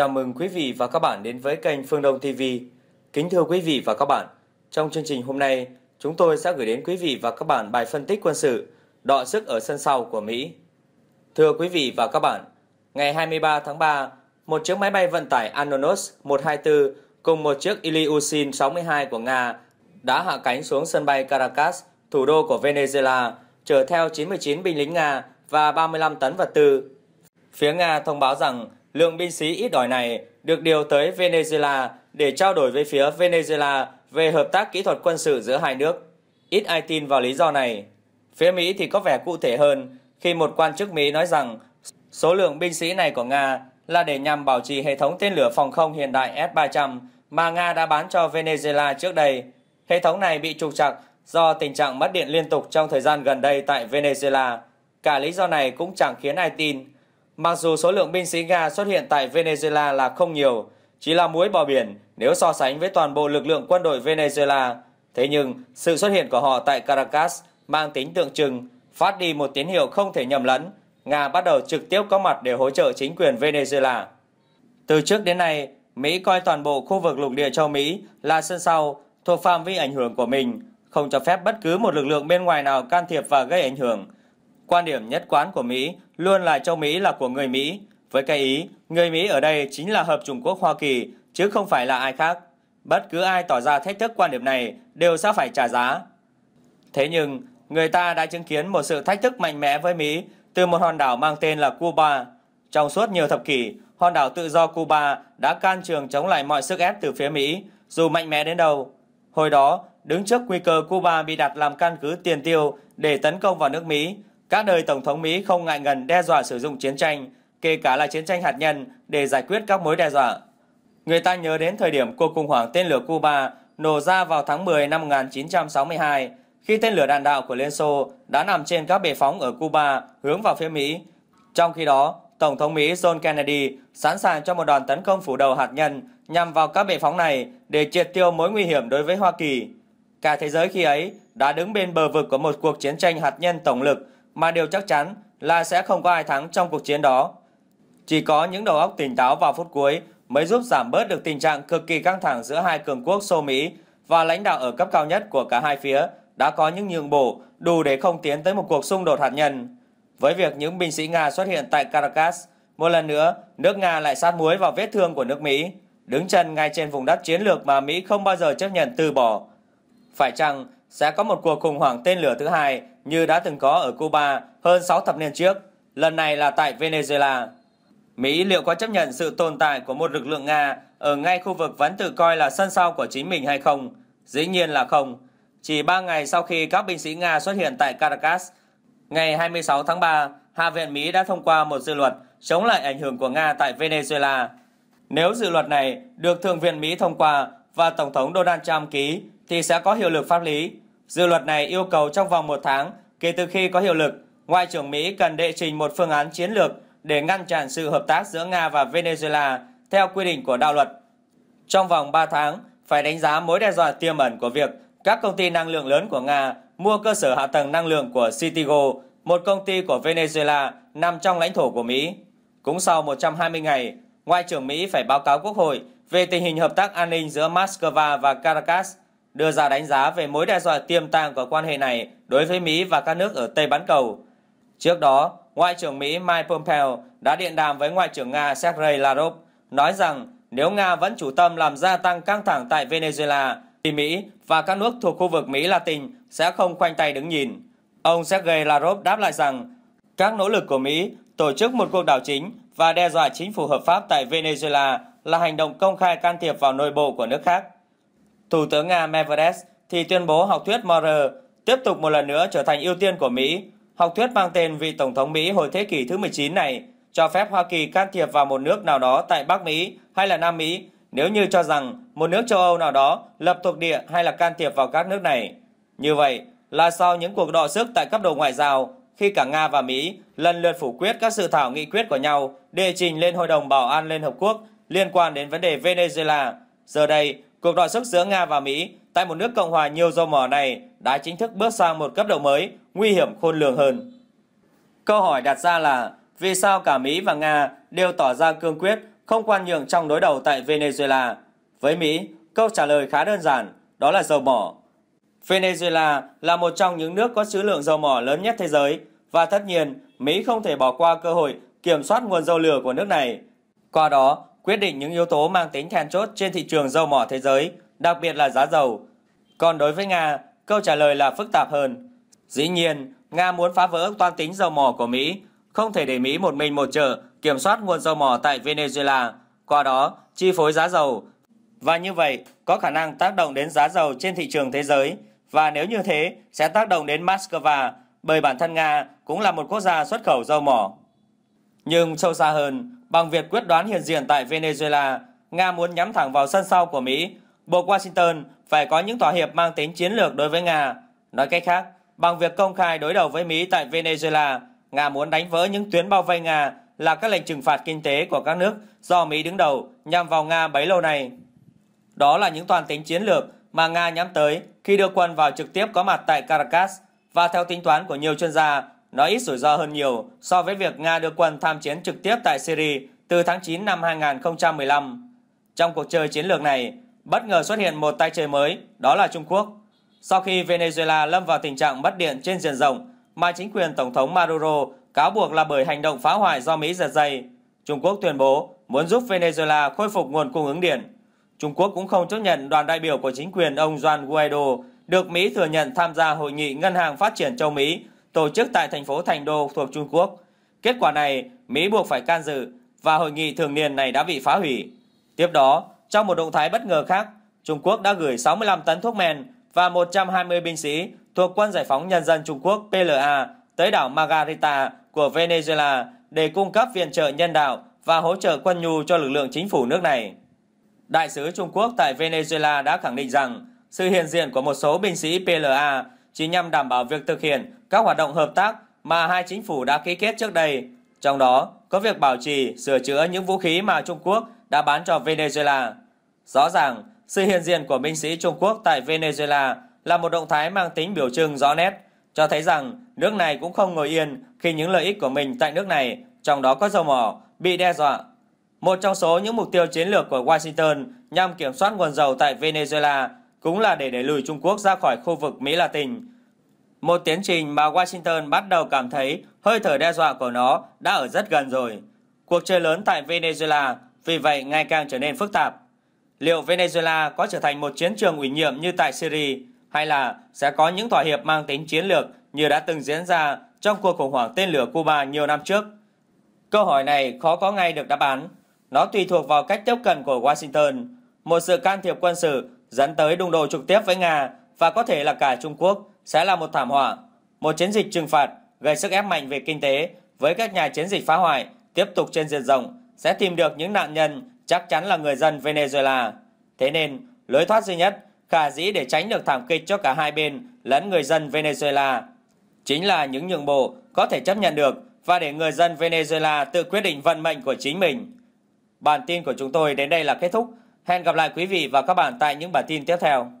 Chào mừng quý vị và các bạn đến với kênh Phương Đông TV. Kính thưa quý vị và các bạn, trong chương trình hôm nay, chúng tôi sẽ gửi đến quý vị và các bạn bài phân tích quân sự đọ sức ở sân sau của Mỹ. Thưa quý vị và các bạn, ngày 23 tháng 3, một chiếc máy bay vận tải Anonos 124 cùng một chiếc Ilyushin 62 của Nga đã hạ cánh xuống sân bay Caracas, thủ đô của Venezuela, chở theo 99 binh lính Nga và 35 tấn vật tư. Phía Nga thông báo rằng Lượng binh sĩ ít đòi này được điều tới Venezuela để trao đổi với phía Venezuela về hợp tác kỹ thuật quân sự giữa hai nước. Ít ai tin vào lý do này. Phía Mỹ thì có vẻ cụ thể hơn khi một quan chức Mỹ nói rằng số lượng binh sĩ này của Nga là để nhằm bảo trì hệ thống tên lửa phòng không hiện đại S-300 mà Nga đã bán cho Venezuela trước đây. Hệ thống này bị trục trặc do tình trạng mất điện liên tục trong thời gian gần đây tại Venezuela. Cả lý do này cũng chẳng khiến ai tin Mặc dù số lượng binh sĩ Nga xuất hiện tại Venezuela là không nhiều, chỉ là muối bò biển nếu so sánh với toàn bộ lực lượng quân đội Venezuela. Thế nhưng, sự xuất hiện của họ tại Caracas mang tính tượng trưng, phát đi một tín hiệu không thể nhầm lẫn. Nga bắt đầu trực tiếp có mặt để hỗ trợ chính quyền Venezuela. Từ trước đến nay, Mỹ coi toàn bộ khu vực lục địa châu Mỹ là sân sau thuộc phạm vi ảnh hưởng của mình, không cho phép bất cứ một lực lượng bên ngoài nào can thiệp và gây ảnh hưởng – Quan điểm nhất quán của Mỹ luôn là châu Mỹ là của người Mỹ. Với cái ý, người Mỹ ở đây chính là Hợp Trung Quốc Hoa Kỳ, chứ không phải là ai khác. Bất cứ ai tỏ ra thách thức quan điểm này đều sẽ phải trả giá. Thế nhưng, người ta đã chứng kiến một sự thách thức mạnh mẽ với Mỹ từ một hòn đảo mang tên là Cuba. Trong suốt nhiều thập kỷ, hòn đảo tự do Cuba đã can trường chống lại mọi sức ép từ phía Mỹ, dù mạnh mẽ đến đâu. Hồi đó, đứng trước nguy cơ Cuba bị đặt làm căn cứ tiền tiêu để tấn công vào nước Mỹ, các đời Tổng thống Mỹ không ngại ngần đe dọa sử dụng chiến tranh, kể cả là chiến tranh hạt nhân, để giải quyết các mối đe dọa. Người ta nhớ đến thời điểm cuộc khủng hoảng tên lửa Cuba nổ ra vào tháng 10 năm 1962, khi tên lửa đạn đạo của Liên Xô đã nằm trên các bệ phóng ở Cuba hướng vào phía Mỹ. Trong khi đó, Tổng thống Mỹ John Kennedy sẵn sàng cho một đòn tấn công phủ đầu hạt nhân nhằm vào các bệ phóng này để triệt tiêu mối nguy hiểm đối với Hoa Kỳ. Cả thế giới khi ấy đã đứng bên bờ vực của một cuộc chiến tranh hạt nhân tổng lực mà điều chắc chắn là sẽ không có ai thắng trong cuộc chiến đó. Chỉ có những đầu óc tỉnh táo vào phút cuối mới giúp giảm bớt được tình trạng cực kỳ căng thẳng giữa hai cường quốc Xô Mỹ và lãnh đạo ở cấp cao nhất của cả hai phía đã có những nhượng bộ đủ để không tiến tới một cuộc xung đột hạt nhân. Với việc những binh sĩ Nga xuất hiện tại Caracas, một lần nữa, nước Nga lại sát muối vào vết thương của nước Mỹ, đứng chân ngay trên vùng đất chiến lược mà Mỹ không bao giờ chấp nhận từ bỏ. Phải chăng sẽ có một cuộc khủng hoảng tên lửa thứ hai như đã từng có ở Cuba hơn 6 thập niên trước, lần này là tại Venezuela. Mỹ liệu có chấp nhận sự tồn tại của một lực lượng Nga ở ngay khu vực vẫn tự coi là sân sau của chính mình hay không? Dĩ nhiên là không. Chỉ 3 ngày sau khi các binh sĩ Nga xuất hiện tại Caracas, ngày 26 tháng 3, Hạ viện Mỹ đã thông qua một dự luật chống lại ảnh hưởng của Nga tại Venezuela. Nếu dự luật này được Thượng viện Mỹ thông qua và Tổng thống Donald Trump ký thì sẽ có hiệu lực pháp lý. Dự luật này yêu cầu trong vòng một tháng kể từ khi có hiệu lực, Ngoại trưởng Mỹ cần đệ trình một phương án chiến lược để ngăn chặn sự hợp tác giữa Nga và Venezuela theo quy định của đạo luật. Trong vòng 3 tháng, phải đánh giá mối đe dọa tiềm ẩn của việc các công ty năng lượng lớn của Nga mua cơ sở hạ tầng năng lượng của Citigo, một công ty của Venezuela nằm trong lãnh thổ của Mỹ. Cũng sau 120 ngày, Ngoại trưởng Mỹ phải báo cáo Quốc hội về tình hình hợp tác an ninh giữa Moscow và Caracas đưa ra đánh giá về mối đe dọa tiềm tàng của quan hệ này đối với Mỹ và các nước ở Tây Bán Cầu. Trước đó, Ngoại trưởng Mỹ Mike Pompeo đã điện đàm với Ngoại trưởng Nga Sergei Lavrov, nói rằng nếu Nga vẫn chủ tâm làm gia tăng căng thẳng tại Venezuela, thì Mỹ và các nước thuộc khu vực Mỹ Latin sẽ không khoanh tay đứng nhìn. Ông Sergei Lavrov đáp lại rằng các nỗ lực của Mỹ tổ chức một cuộc đảo chính và đe dọa chính phủ hợp pháp tại Venezuela là hành động công khai can thiệp vào nội bộ của nước khác. Thủ tướng Nga Medvedev thì tuyên bố học thuyết MR tiếp tục một lần nữa trở thành ưu tiên của Mỹ. Học thuyết mang tên vị Tổng thống Mỹ hồi thế kỷ thứ 19 này cho phép Hoa Kỳ can thiệp vào một nước nào đó tại Bắc Mỹ hay là Nam Mỹ nếu như cho rằng một nước châu Âu nào đó lập thuộc địa hay là can thiệp vào các nước này. Như vậy là sau những cuộc đọ sức tại cấp độ ngoại giao khi cả Nga và Mỹ lần lượt phủ quyết các sự thảo nghị quyết của nhau đệ trình lên Hội đồng Bảo an Liên Hợp Quốc liên quan đến vấn đề Venezuela. Giờ đây, Cuộc đọ sức giữa Nga và Mỹ tại một nước Cộng hòa nhiều dầu mỏ này đã chính thức bước sang một cấp độ mới, nguy hiểm khôn lường hơn. Câu hỏi đặt ra là vì sao cả Mỹ và Nga đều tỏ ra cương quyết không quan nhượng trong đối đầu tại Venezuela? Với Mỹ, câu trả lời khá đơn giản, đó là dầu mỏ. Venezuela là một trong những nước có trữ lượng dầu mỏ lớn nhất thế giới và tất nhiên Mỹ không thể bỏ qua cơ hội kiểm soát nguồn dầu lửa của nước này. Qua đó, quyết định những yếu tố mang tính then chốt trên thị trường dầu mỏ thế giới, đặc biệt là giá dầu. Còn đối với Nga, câu trả lời là phức tạp hơn. Dĩ nhiên, Nga muốn phá vỡ toan tính dầu mỏ của Mỹ, không thể để Mỹ một mình một chợ kiểm soát nguồn dầu mỏ tại Venezuela, qua đó chi phối giá dầu và như vậy có khả năng tác động đến giá dầu trên thị trường thế giới và nếu như thế sẽ tác động đến Moscow bởi bản thân Nga cũng là một quốc gia xuất khẩu dầu mỏ. Nhưng sâu xa hơn, Bằng việc quyết đoán hiện diện tại Venezuela, Nga muốn nhắm thẳng vào sân sau của Mỹ, buộc Washington phải có những thỏa hiệp mang tính chiến lược đối với Nga. Nói cách khác, bằng việc công khai đối đầu với Mỹ tại Venezuela, Nga muốn đánh vỡ những tuyến bao vây Nga là các lệnh trừng phạt kinh tế của các nước do Mỹ đứng đầu nhằm vào Nga bấy lâu nay. Đó là những toàn tính chiến lược mà Nga nhắm tới khi đưa quân vào trực tiếp có mặt tại Caracas và theo tính toán của nhiều chuyên gia nó ít rủi ro hơn nhiều so với việc Nga đưa quân tham chiến trực tiếp tại Syria từ tháng 9 năm 2015. Trong cuộc chơi chiến lược này, bất ngờ xuất hiện một tay chơi mới, đó là Trung Quốc. Sau khi Venezuela lâm vào tình trạng mất điện trên diện rộng mà chính quyền Tổng thống Maduro cáo buộc là bởi hành động phá hoại do Mỹ giật dây, Trung Quốc tuyên bố muốn giúp Venezuela khôi phục nguồn cung ứng điện. Trung Quốc cũng không chấp nhận đoàn đại biểu của chính quyền ông Juan Guaido được Mỹ thừa nhận tham gia hội nghị Ngân hàng Phát triển Châu Mỹ tổ chức tại thành phố Thành Đô thuộc Trung Quốc. Kết quả này, Mỹ buộc phải can dự và hội nghị thường niên này đã bị phá hủy. Tiếp đó, trong một động thái bất ngờ khác, Trung Quốc đã gửi 65 tấn thuốc men và 120 binh sĩ thuộc Quân Giải phóng Nhân dân Trung Quốc PLA tới đảo Margarita của Venezuela để cung cấp viện trợ nhân đạo và hỗ trợ quân nhu cho lực lượng chính phủ nước này. Đại sứ Trung Quốc tại Venezuela đã khẳng định rằng sự hiện diện của một số binh sĩ PLA chỉ nhằm đảm bảo việc thực hiện các hoạt động hợp tác mà hai chính phủ đã ký kết trước đây, trong đó có việc bảo trì, sửa chữa những vũ khí mà Trung Quốc đã bán cho Venezuela. Rõ ràng, sự hiện diện của binh sĩ Trung Quốc tại Venezuela là một động thái mang tính biểu trưng rõ nét, cho thấy rằng nước này cũng không ngồi yên khi những lợi ích của mình tại nước này, trong đó có dầu mỏ, bị đe dọa. Một trong số những mục tiêu chiến lược của Washington nhằm kiểm soát nguồn dầu tại Venezuela cũng là để đẩy lùi Trung Quốc ra khỏi khu vực Mỹ Latin. Một tiến trình mà Washington bắt đầu cảm thấy hơi thở đe dọa của nó đã ở rất gần rồi. Cuộc chơi lớn tại Venezuela vì vậy ngày càng trở nên phức tạp. Liệu Venezuela có trở thành một chiến trường ủy nhiệm như tại Syria hay là sẽ có những thỏa hiệp mang tính chiến lược như đã từng diễn ra trong cuộc khủng hoảng tên lửa Cuba nhiều năm trước? Câu hỏi này khó có ngay được đáp án. Nó tùy thuộc vào cách tiếp cận của Washington. Một sự can thiệp quân sự dẫn tới đụng độ trực tiếp với Nga và có thể là cả Trung Quốc sẽ là một thảm họa. Một chiến dịch trừng phạt gây sức ép mạnh về kinh tế với các nhà chiến dịch phá hoại tiếp tục trên diện rộng sẽ tìm được những nạn nhân chắc chắn là người dân Venezuela. Thế nên, lối thoát duy nhất khả dĩ để tránh được thảm kịch cho cả hai bên lẫn người dân Venezuela chính là những nhượng bộ có thể chấp nhận được và để người dân Venezuela tự quyết định vận mệnh của chính mình. Bản tin của chúng tôi đến đây là kết thúc. Hẹn gặp lại quý vị và các bạn tại những bản tin tiếp theo.